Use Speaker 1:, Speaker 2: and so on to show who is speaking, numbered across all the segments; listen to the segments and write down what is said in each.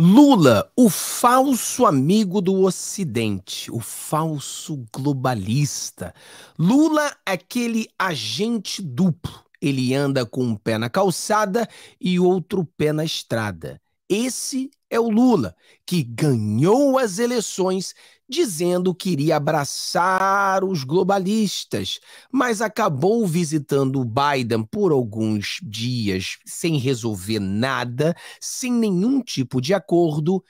Speaker 1: Lula, o falso amigo do Ocidente, o falso globalista. Lula, é aquele agente duplo. Ele anda com um pé na calçada e outro pé na estrada. Esse é o Lula, que ganhou as eleições dizendo que iria abraçar os globalistas, mas acabou visitando o Biden por alguns dias sem resolver nada, sem nenhum tipo de acordo,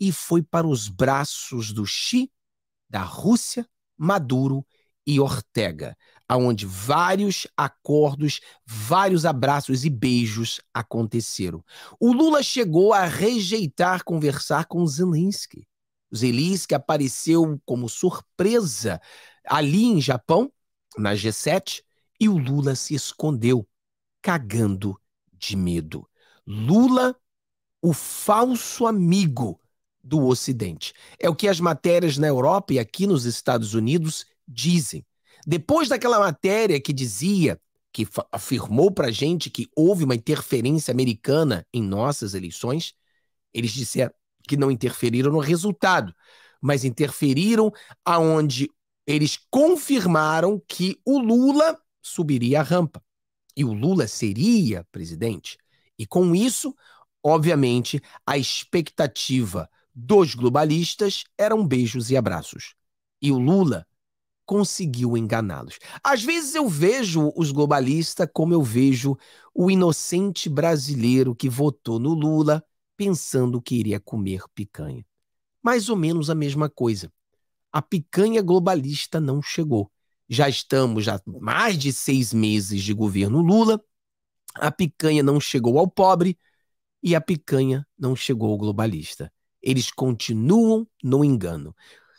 Speaker 1: e foi para os braços do Xi, da Rússia, Maduro e Ortega, aonde vários acordos, vários abraços e beijos aconteceram. O Lula chegou a rejeitar conversar com Zelensky Zelis, que apareceu como surpresa ali em Japão, na G7, e o Lula se escondeu, cagando de medo. Lula, o falso amigo do Ocidente. É o que as matérias na Europa e aqui nos Estados Unidos dizem. Depois daquela matéria que dizia, que afirmou para gente que houve uma interferência americana em nossas eleições, eles disseram: que não interferiram no resultado, mas interferiram aonde eles confirmaram que o Lula subiria a rampa e o Lula seria presidente. E com isso, obviamente, a expectativa dos globalistas eram beijos e abraços. E o Lula conseguiu enganá-los. Às vezes eu vejo os globalistas como eu vejo o inocente brasileiro que votou no Lula pensando que iria comer picanha. Mais ou menos a mesma coisa. A picanha globalista não chegou. Já estamos há mais de seis meses de governo Lula, a picanha não chegou ao pobre e a picanha não chegou ao globalista. Eles continuam no engano.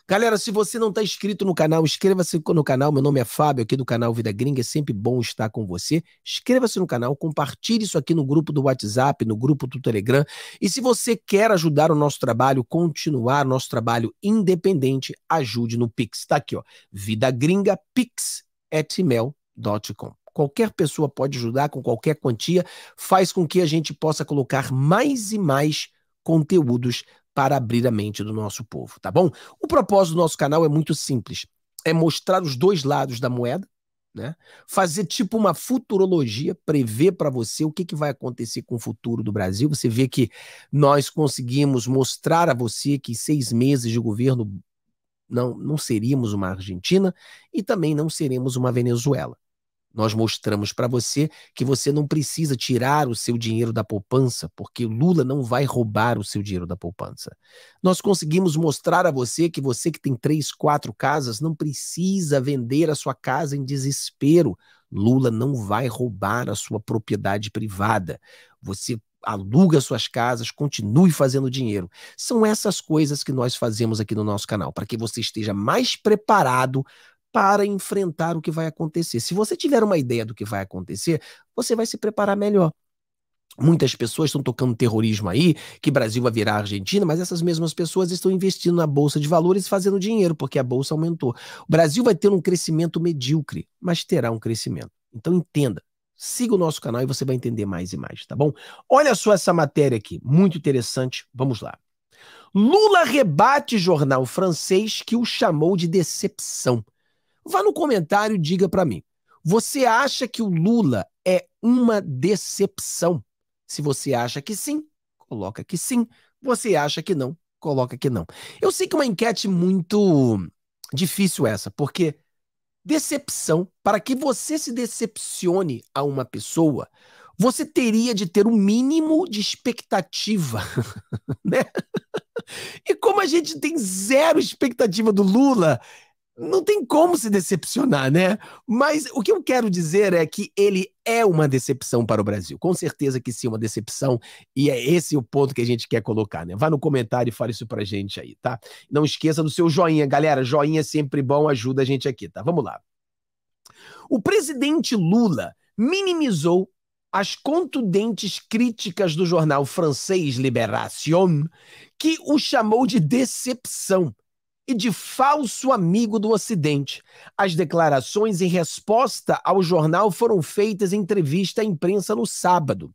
Speaker 1: Galera, se você não está inscrito no canal, inscreva-se no canal. Meu nome é Fábio, aqui do canal Vida Gringa. É sempre bom estar com você. Inscreva-se no canal, compartilhe isso aqui no grupo do WhatsApp, no grupo do Telegram. E se você quer ajudar o nosso trabalho, continuar nosso trabalho independente, ajude no Pix. Está aqui, ó. vidagringapix.com. Qualquer pessoa pode ajudar com qualquer quantia, faz com que a gente possa colocar mais e mais conteúdos para abrir a mente do nosso povo, tá bom? O propósito do nosso canal é muito simples: é mostrar os dois lados da moeda, né? Fazer tipo uma futurologia, prever para você o que, que vai acontecer com o futuro do Brasil. Você vê que nós conseguimos mostrar a você que seis meses de governo não, não seríamos uma Argentina e também não seremos uma Venezuela. Nós mostramos para você que você não precisa tirar o seu dinheiro da poupança, porque Lula não vai roubar o seu dinheiro da poupança. Nós conseguimos mostrar a você que você que tem três, quatro casas não precisa vender a sua casa em desespero. Lula não vai roubar a sua propriedade privada. Você aluga suas casas, continue fazendo dinheiro. São essas coisas que nós fazemos aqui no nosso canal, para que você esteja mais preparado para enfrentar o que vai acontecer. Se você tiver uma ideia do que vai acontecer, você vai se preparar melhor. Muitas pessoas estão tocando terrorismo aí, que Brasil vai virar Argentina, mas essas mesmas pessoas estão investindo na bolsa de valores, fazendo dinheiro, porque a bolsa aumentou. O Brasil vai ter um crescimento medíocre, mas terá um crescimento. Então entenda, siga o nosso canal e você vai entender mais e mais, tá bom? Olha só essa matéria aqui, muito interessante. Vamos lá. Lula rebate jornal francês que o chamou de decepção. Vá no comentário e diga para mim. Você acha que o Lula é uma decepção? Se você acha que sim, coloca que sim. Você acha que não, coloca que não. Eu sei que é uma enquete muito difícil essa, porque decepção, para que você se decepcione a uma pessoa, você teria de ter o um mínimo de expectativa, né? E como a gente tem zero expectativa do Lula, não tem como se decepcionar, né? Mas o que eu quero dizer é que ele é uma decepção para o Brasil. Com certeza que sim, uma decepção. E é esse o ponto que a gente quer colocar, né? Vá no comentário e fale isso pra gente aí, tá? Não esqueça do seu joinha, galera. Joinha é sempre bom, ajuda a gente aqui, tá? Vamos lá. O presidente Lula minimizou as contundentes críticas do jornal francês Libération, que o chamou de decepção e de falso amigo do Ocidente. As declarações em resposta ao jornal foram feitas em entrevista à imprensa no sábado.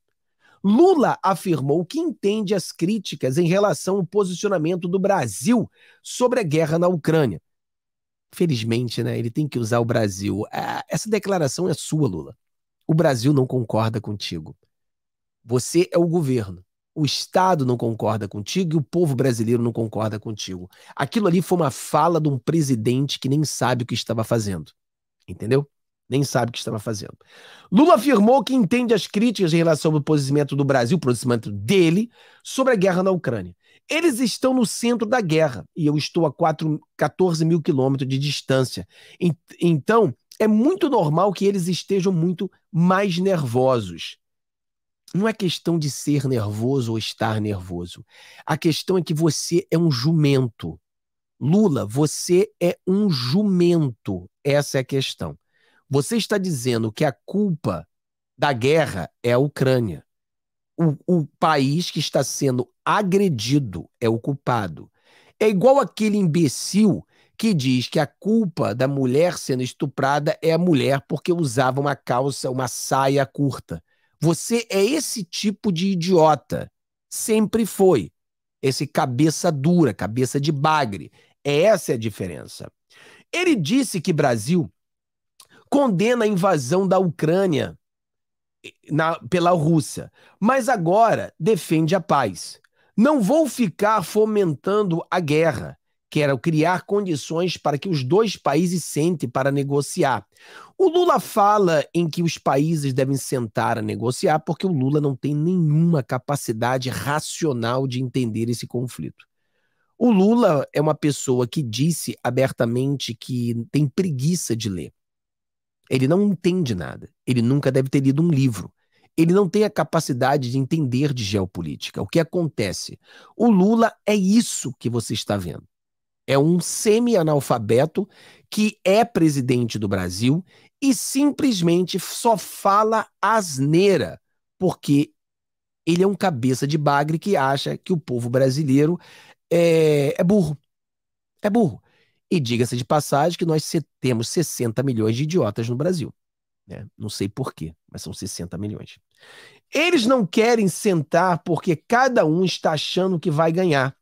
Speaker 1: Lula afirmou que entende as críticas em relação ao posicionamento do Brasil sobre a guerra na Ucrânia. Felizmente, né, ele tem que usar o Brasil. É, essa declaração é sua, Lula. O Brasil não concorda contigo. Você é o governo o Estado não concorda contigo e o povo brasileiro não concorda contigo. Aquilo ali foi uma fala de um presidente que nem sabe o que estava fazendo. Entendeu? Nem sabe o que estava fazendo. Lula afirmou que entende as críticas em relação ao posicionamento do Brasil, o posicionamento dele, sobre a guerra na Ucrânia. Eles estão no centro da guerra e eu estou a 4, 14 mil quilômetros de distância. Então, é muito normal que eles estejam muito mais nervosos não é questão de ser nervoso ou estar nervoso. A questão é que você é um jumento. Lula, você é um jumento. Essa é a questão. Você está dizendo que a culpa da guerra é a Ucrânia. O, o país que está sendo agredido é o culpado. É igual aquele imbecil que diz que a culpa da mulher sendo estuprada é a mulher porque usava uma calça, uma saia curta. Você é esse tipo de idiota. Sempre foi. Esse cabeça dura, cabeça de bagre. É essa a diferença. Ele disse que Brasil condena a invasão da Ucrânia eh, na, pela Rússia, mas agora defende a paz. Não vou ficar fomentando a guerra que era criar condições para que os dois países sentem para negociar. O Lula fala em que os países devem sentar a negociar porque o Lula não tem nenhuma capacidade racional de entender esse conflito. O Lula é uma pessoa que disse abertamente que tem preguiça de ler. Ele não entende nada. Ele nunca deve ter lido um livro ele não tem a capacidade de entender de geopolítica. O que acontece? O Lula é isso que você está vendo é um semi-analfabeto que é presidente do Brasil e simplesmente só fala asneira, porque ele é um cabeça de bagre que acha que o povo brasileiro é, é burro. É burro. E diga-se de passagem que nós temos 60 milhões de idiotas no Brasil. Né? Não sei porquê, mas são 60 milhões. Eles não querem sentar porque cada um está achando que vai ganhar.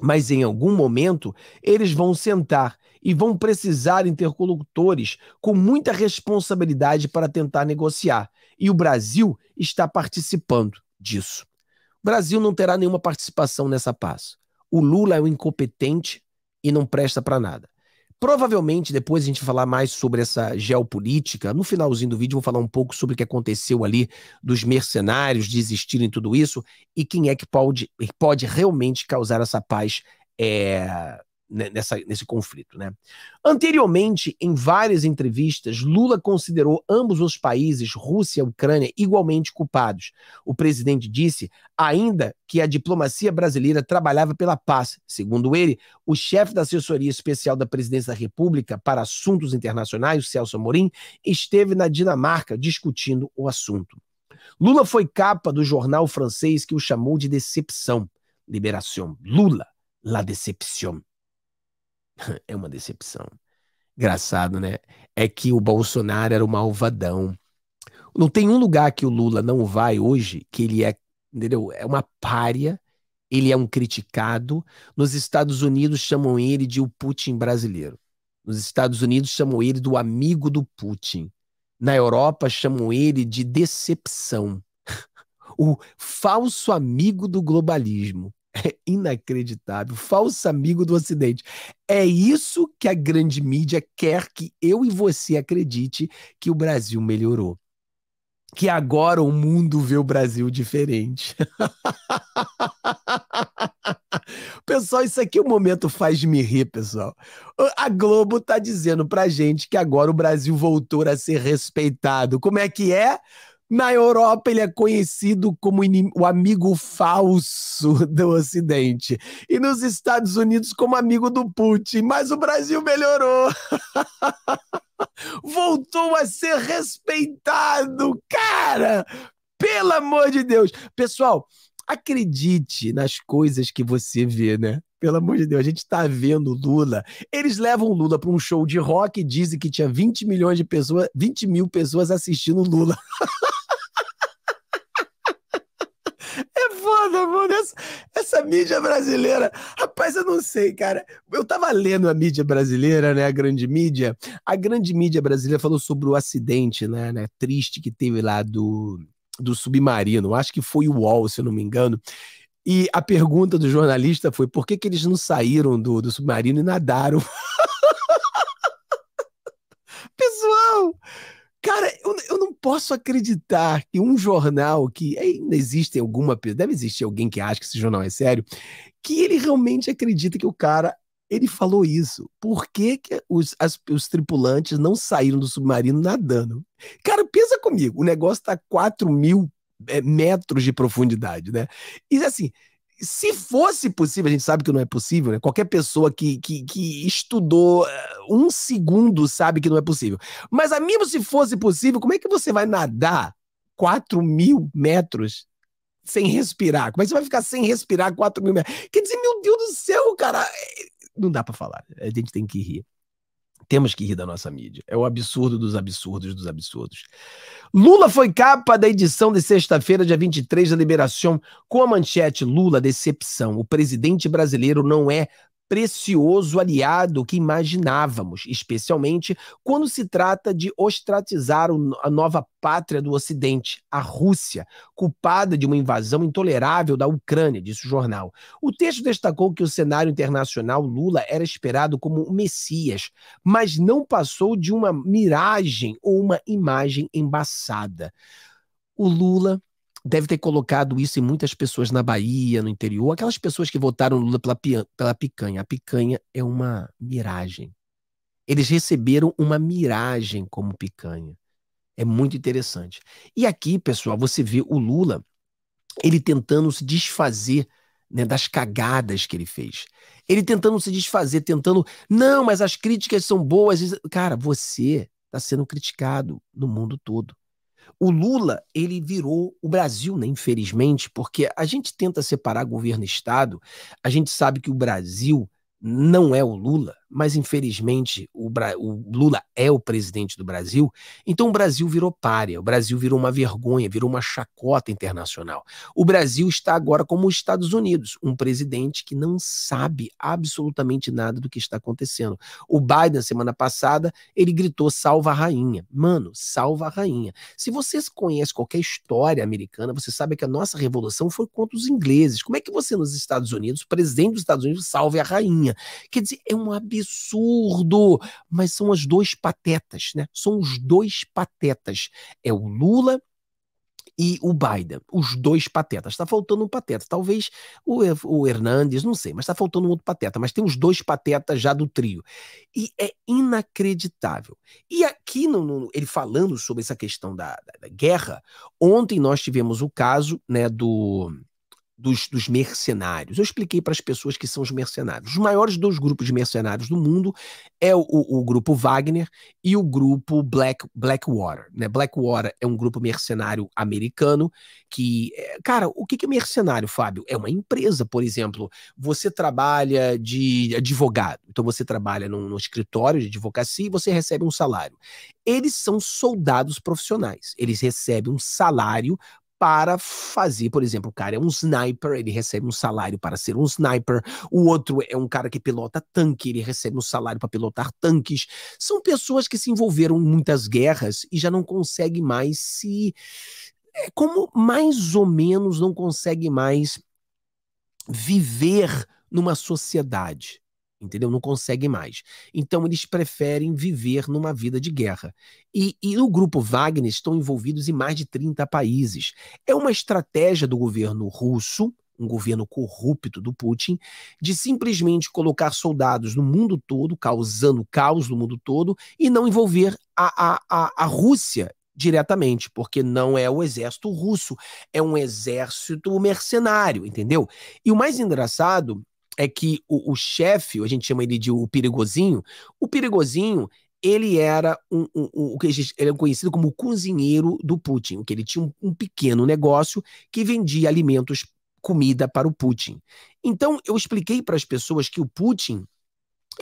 Speaker 1: Mas em algum momento eles vão sentar e vão precisar interlocutores com muita responsabilidade para tentar negociar. E o Brasil está participando disso. O Brasil não terá nenhuma participação nessa paz. O Lula é um incompetente e não presta para nada. Provavelmente, depois a gente falar mais sobre essa geopolítica. No finalzinho do vídeo, vou falar um pouco sobre o que aconteceu ali dos mercenários desistirem tudo isso e quem é que pode, pode realmente causar essa paz é, né, nessa, nesse conflito. Né? Anteriormente, em várias entrevistas, Lula considerou ambos os países, Rússia e Ucrânia, igualmente culpados. O presidente disse ainda que a diplomacia brasileira trabalhava pela paz. Segundo ele, o chefe da assessoria especial da presidência da República para assuntos internacionais, Celso Amorim, esteve na Dinamarca discutindo o assunto. Lula foi capa do jornal francês que o chamou de decepção. Liberação. Lula, la decepção. é uma decepção. Engraçado, né? É que o Bolsonaro era o malvadão. Não tem um lugar que o Lula não vai hoje que ele é, entendeu? É uma pária, ele é um criticado. Nos Estados Unidos chamam ele de o Putin brasileiro. Nos Estados Unidos chamam ele do amigo do Putin. Na Europa chamam ele de decepção. o falso amigo do globalismo. É inacreditável. Falso amigo do Ocidente. É isso que a grande mídia quer que eu e você acredite que o Brasil melhorou. Que agora o mundo vê o Brasil diferente. Pessoal, isso aqui é um momento faz me rir, pessoal. A Globo tá dizendo pra gente que agora o Brasil voltou a ser respeitado. Como é que é? Na Europa, ele é conhecido como o amigo falso do Ocidente. E nos Estados Unidos, como amigo do Putin. Mas o Brasil melhorou. Voltou a ser respeitado, cara! Pelo amor de Deus! Pessoal, acredite nas coisas que você vê, né? Pelo amor de Deus, a gente está vendo Lula. Eles levam Lula para um show de rock e dizem que tinha 20 milhões de pessoas, 20 mil pessoas assistindo Lula. foda, mano. Essa, essa, mídia brasileira. Rapaz, eu não sei, cara. Eu tava lendo a mídia brasileira, né? A grande mídia. A grande mídia brasileira falou sobre o acidente, né? né triste que teve lá do, do submarino. Acho que foi o UOL, se eu não me engano. E a pergunta do jornalista foi: por que, que eles não saíram do, do submarino e nadaram? Pessoal! Cara, eu, eu não posso acreditar que um jornal que ainda existe alguma deve existir alguém que acha que esse jornal é sério, que ele realmente acredita que o cara ele falou isso. Por que, que os, as, os tripulantes não saíram do submarino nadando? Cara, pensa comigo, o negócio tá 4 mil é, metros de profundidade, né? E assim, se fosse possível, a gente sabe que não é possível, né? Qualquer pessoa que, que, que estudou eh, um segundo sabe que não é possível. Mas, mesmo se fosse possível, como é que você vai nadar 4 mil metros sem respirar? Como é que você vai ficar sem respirar 4 mil metros? Quer dizer, meu Deus do céu, cara. É, não dá para falar. A gente tem que rir. Temos que rir da nossa mídia. É o absurdo dos absurdos dos absurdos. Lula foi capa da edição de sexta-feira, dia 23 da Liberação, com a manchete Lula decepção. O presidente brasileiro não é precioso aliado que imaginávamos, especialmente quando se trata de ostratizar a nova pátria do Ocidente, a Rússia, culpada de uma invasão intolerável da Ucrânia, disse o jornal. O texto destacou que o cenário internacional Lula era esperado como o Messias, mas não passou de uma miragem ou uma imagem embaçada. O Lula deve ter colocado isso em muitas pessoas na Bahia, no interior, aquelas pessoas que votaram Lula pela, pela picanha. A picanha é uma miragem. Eles receberam uma miragem como picanha. É muito interessante. E aqui, pessoal, você vê o Lula, ele tentando se desfazer né, das cagadas que ele fez. Ele tentando se desfazer, tentando. Não, mas as críticas são boas. Cara, você está sendo criticado no mundo todo. O Lula, ele virou o Brasil, né? Infelizmente, porque a gente tenta separar governo e Estado, a gente sabe que o Brasil não é o Lula, mas infelizmente o, Bra... o, Lula é o presidente do Brasil, então o Brasil virou párea, o Brasil virou uma vergonha, virou uma chacota internacional. O Brasil está agora como os Estados Unidos, um presidente que não sabe absolutamente nada do que está acontecendo. O Biden, semana passada, ele gritou: salva a rainha. Mano, salva a rainha. Se você conhece qualquer história americana, você sabe que a nossa revolução foi contra os ingleses. Como é que você, nos Estados Unidos, presidente dos Estados Unidos, salve a rainha? Quer dizer, é um absurdo absurdo. Mas são as dois patetas, né? São os dois patetas. É o Lula e o Biden, os dois patetas. Está faltando um pateta, talvez o, o Hernandes, não sei, mas está faltando um outro pateta. Mas tem os dois patetas já do trio. E é inacreditável. E aqui, no, no ele falando sobre essa questão da, da, da, guerra, ontem nós tivemos o caso né, do dos, dos, mercenários. Eu expliquei para as pessoas que são os mercenários. Os maiores dois grupos de mercenários do mundo é o, o, o, grupo Wagner e o grupo Black, Blackwater. Né? Blackwater é um grupo mercenário americano que. Eh, cara, o que é mercenário, Fábio? É uma empresa, por exemplo. Você trabalha de advogado, então você trabalha num, num escritório de advocacia e você recebe um salário. Eles são soldados profissionais, eles recebem um salário para fazer, por exemplo, o cara é um sniper, ele recebe um salário para ser um sniper, o outro é um cara que pilota tanque, ele recebe um salário para pilotar tanques. São pessoas que se envolveram em muitas guerras e já não conseguem mais se. É como mais ou menos não consegue mais viver numa sociedade entendeu? Não consegue mais. Então eles preferem viver numa vida de guerra. E, e no grupo Wagner estão envolvidos em mais de 30 países. É uma estratégia do governo russo, um governo corrupto do Putin, de simplesmente colocar soldados no mundo todo, causando caos no mundo todo, e não envolver a, a, a, a Rússia diretamente, porque não é o exército russo, é um exército mercenário, entendeu? E o mais engraçado é que o, o chefe, a gente chama ele de o perigosinho, o perigosinho, ele era um, um, um, ele era é conhecido como o cozinheiro do Putin, que ele tinha um, um pequeno negócio que vendia alimentos, comida para o Putin. Então eu expliquei para as pessoas que o Putin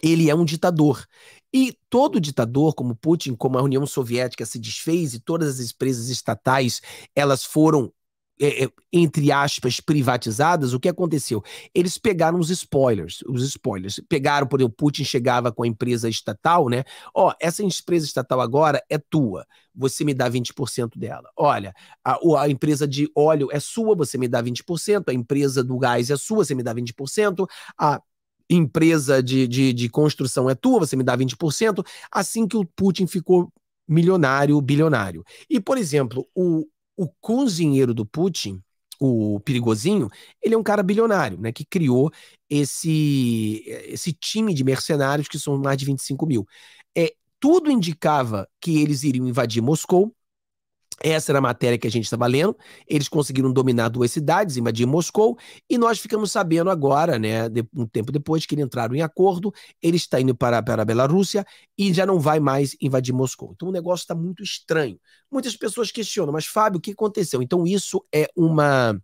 Speaker 1: ele é um ditador. E todo ditador, como Putin, como a União Soviética se desfez e todas as empresas estatais, elas foram é, é, entre aspas, privatizadas, o que aconteceu? Eles pegaram os spoilers, os spoilers. Pegaram, por exemplo, Putin chegava com a empresa estatal, né? Ó, oh, essa empresa estatal agora é tua, você me dá 20% dela. Olha, a, a, empresa de óleo é sua, você me dá 20%, a empresa do gás é sua, você me dá 20%, a empresa de, de, de construção é tua, você me dá 20%. Assim que o Putin ficou milionário, bilionário. E, por exemplo, o, o cozinheiro do Putin, o perigosinho, ele é um cara bilionário, né? Que criou esse, esse time de mercenários que são mais de 25 mil. É, tudo indicava que eles iriam invadir Moscou, essa era a matéria que a gente estava lendo. Eles conseguiram dominar duas cidades, invadir Moscou, e nós ficamos sabendo agora, né, um tempo depois, que eles entraram em acordo, ele está indo para, para a Bela-Rússia e já não vai mais invadir Moscou. Então o negócio está muito estranho. Muitas pessoas questionam, mas Fábio, o que aconteceu? Então isso é uma.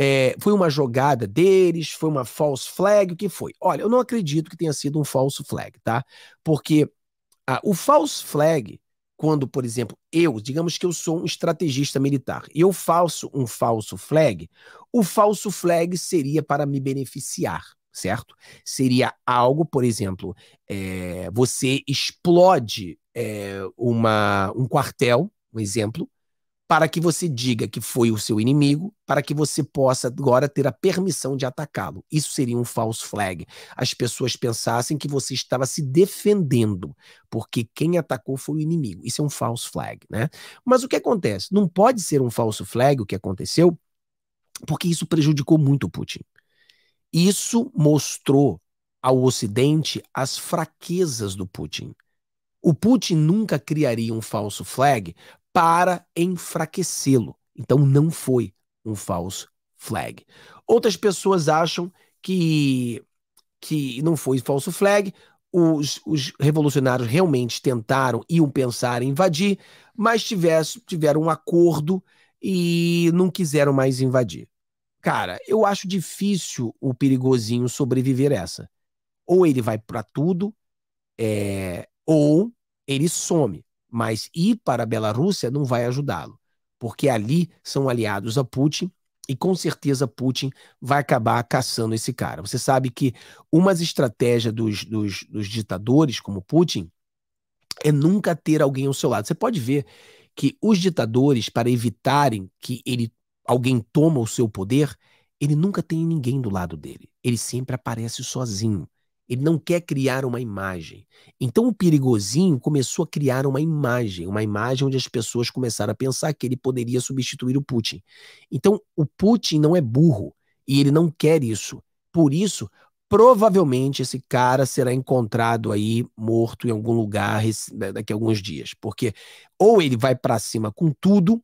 Speaker 1: É, foi uma jogada deles, foi uma false flag, o que foi? Olha, eu não acredito que tenha sido um falso flag, tá? Porque ah, o false flag quando, por exemplo, eu, digamos que eu sou um estrategista militar, eu faço um falso flag, o falso flag seria para me beneficiar, certo? Seria algo, por exemplo, é, você explode é, uma, um quartel, um exemplo, para que você diga que foi o seu inimigo, para que você possa agora ter a permissão de atacá-lo. Isso seria um false flag. As pessoas pensassem que você estava se defendendo, porque quem atacou foi o inimigo. Isso é um false flag, né? Mas o que acontece? Não pode ser um falso flag o que aconteceu, porque isso prejudicou muito o Putin. Isso mostrou ao Ocidente as fraquezas do Putin. O Putin nunca criaria um falso flag para enfraquecê-lo. Então não foi um falso flag. Outras pessoas acham que, que não foi falso flag, os, os, revolucionários realmente tentaram, iam pensar em invadir, mas tivesse, tiveram um acordo e não quiseram mais invadir. Cara, eu acho difícil o perigosinho sobreviver essa. Ou ele vai para tudo, é, ou ele some. Mas ir para a Bielorrússia não vai ajudá-lo, porque ali são aliados a Putin e com certeza Putin vai acabar caçando esse cara. Você sabe que uma estratégia dos, dos, dos ditadores, como Putin, é nunca ter alguém ao seu lado. Você pode ver que os ditadores, para evitarem que ele alguém toma o seu poder, ele nunca tem ninguém do lado dele. Ele sempre aparece sozinho. Ele não quer criar uma imagem. Então o perigosinho começou a criar uma imagem, uma imagem onde as pessoas começaram a pensar que ele poderia substituir o Putin. Então o Putin não é burro e ele não quer isso. Por isso, provavelmente esse cara será encontrado aí morto em algum lugar daqui a alguns dias, porque ou ele vai para cima com tudo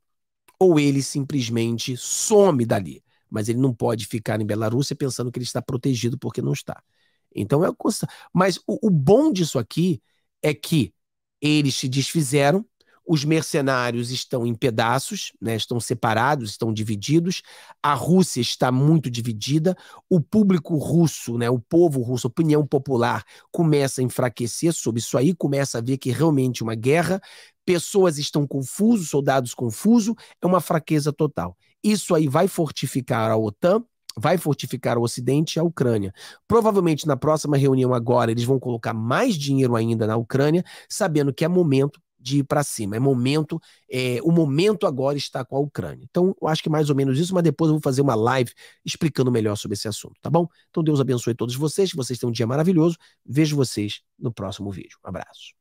Speaker 1: ou ele simplesmente some dali. Mas ele não pode ficar em Belarússia pensando que ele está protegido porque não está. Então é constante. Mas o, o bom disso aqui é que eles se desfizeram, os mercenários estão em pedaços, né? estão separados, estão divididos, a Rússia está muito dividida, o público russo, né? o povo russo, a opinião popular começa a enfraquecer sobre isso aí, começa a ver que é realmente uma guerra, pessoas estão confusas, soldados confusos, é uma fraqueza total. Isso aí vai fortificar a OTAN, vai fortificar o Ocidente e a Ucrânia. Provavelmente na próxima reunião agora eles vão colocar mais dinheiro ainda na Ucrânia, sabendo que é momento de ir para cima. É momento, é, o momento agora está com a Ucrânia. Então, eu acho que mais ou menos isso, mas depois eu vou fazer uma live explicando melhor sobre esse assunto, tá bom? Então, Deus abençoe todos vocês, que vocês tenham um dia maravilhoso. Vejo vocês no próximo vídeo. Um abraço.